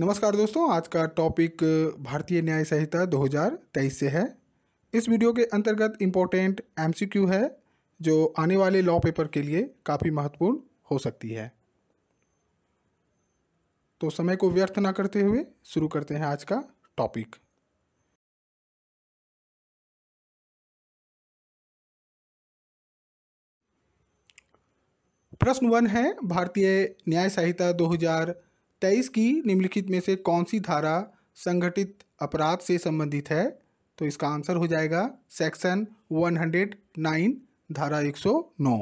नमस्कार दोस्तों आज का टॉपिक भारतीय न्याय संहिता 2023 से है इस वीडियो के अंतर्गत इम्पोर्टेंट एम है जो आने वाले लॉ पेपर के लिए काफ़ी महत्वपूर्ण हो सकती है तो समय को व्यर्थ ना करते हुए शुरू करते हैं आज का टॉपिक प्रश्न वन है भारतीय न्याय संहिता तेईस की निम्नलिखित में से कौन सी धारा संगठित अपराध से संबंधित है तो इसका आंसर हो जाएगा सेक्शन 109 धारा 109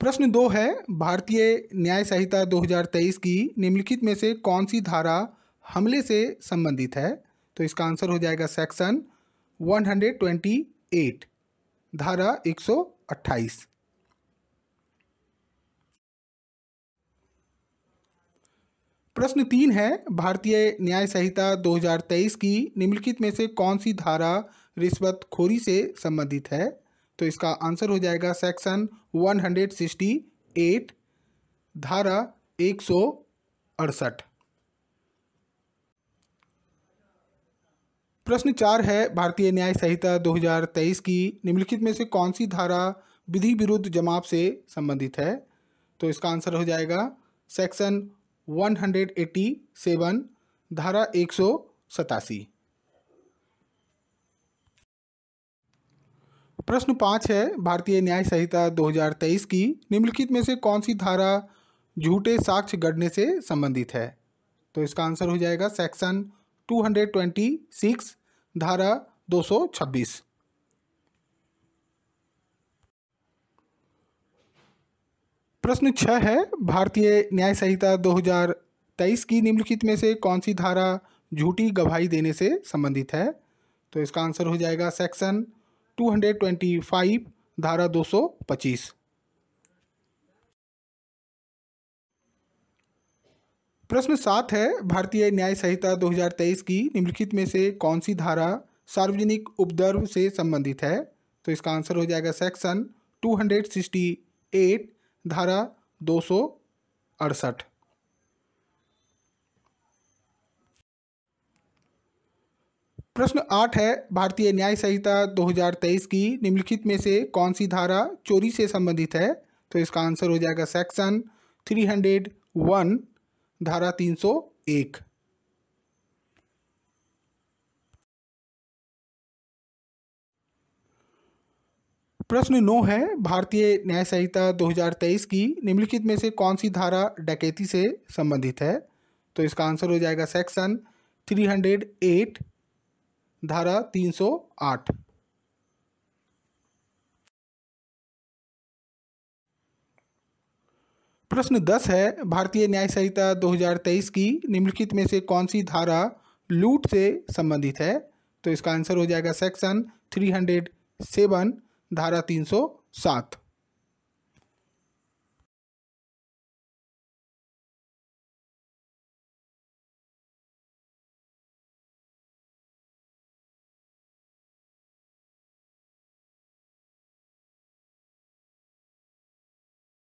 प्रश्न दो है भारतीय न्याय संहिता 2023 की निम्नलिखित में से कौन सी धारा हमले से संबंधित है तो इसका आंसर हो जाएगा सेक्शन 128 धारा अट्ठाईस प्रश्न तीन है भारतीय न्याय संहिता 2023 की निम्नलिखित में से कौन सी धारा रिश्वतखोरी से संबंधित है तो इसका आंसर हो जाएगा सेक्शन 168 धारा एक सौ अड़सठ प्रश्न चार है भारतीय न्याय संहिता 2023 की निम्नलिखित में से कौन सी धारा विधि विरुद्ध जमाव से संबंधित है तो इसका आंसर हो जाएगा सेक्शन 187 धारा एक प्रश्न पाँच है भारतीय न्याय संहिता 2023 की निम्नलिखित में से कौन सी धारा झूठे साक्ष्य गढ़ने से संबंधित है तो इसका आंसर हो जाएगा सेक्शन 226 धारा 226 प्रश्न छह है भारतीय न्याय संहिता 2023 की निम्नलिखित में से कौन सी धारा झूठी गवाही देने से संबंधित है तो इसका आंसर हो जाएगा सेक्शन 225 धारा 225 प्रश्न सात है भारतीय न्याय संहिता 2023 की निम्नलिखित में से कौन सी धारा सार्वजनिक उपद्रव से संबंधित है तो इसका आंसर हो जाएगा सेक्शन 268 धारा दो प्रश्न आठ है भारतीय न्याय संहिता 2023 की निम्नलिखित में से कौन सी धारा चोरी से संबंधित है तो इसका आंसर हो जाएगा सेक्शन 301 धारा 301 प्रश्न नौ है भारतीय न्याय संहिता 2023 की निम्नलिखित में से कौन सी धारा डकैती से संबंधित है तो इसका आंसर हो जाएगा सेक्शन 308 धारा 308 प्रश्न दस है भारतीय न्याय संहिता 2023 की निम्नलिखित में से कौन सी धारा लूट से संबंधित है तो इसका आंसर हो जाएगा सेक्शन 307 धारा 307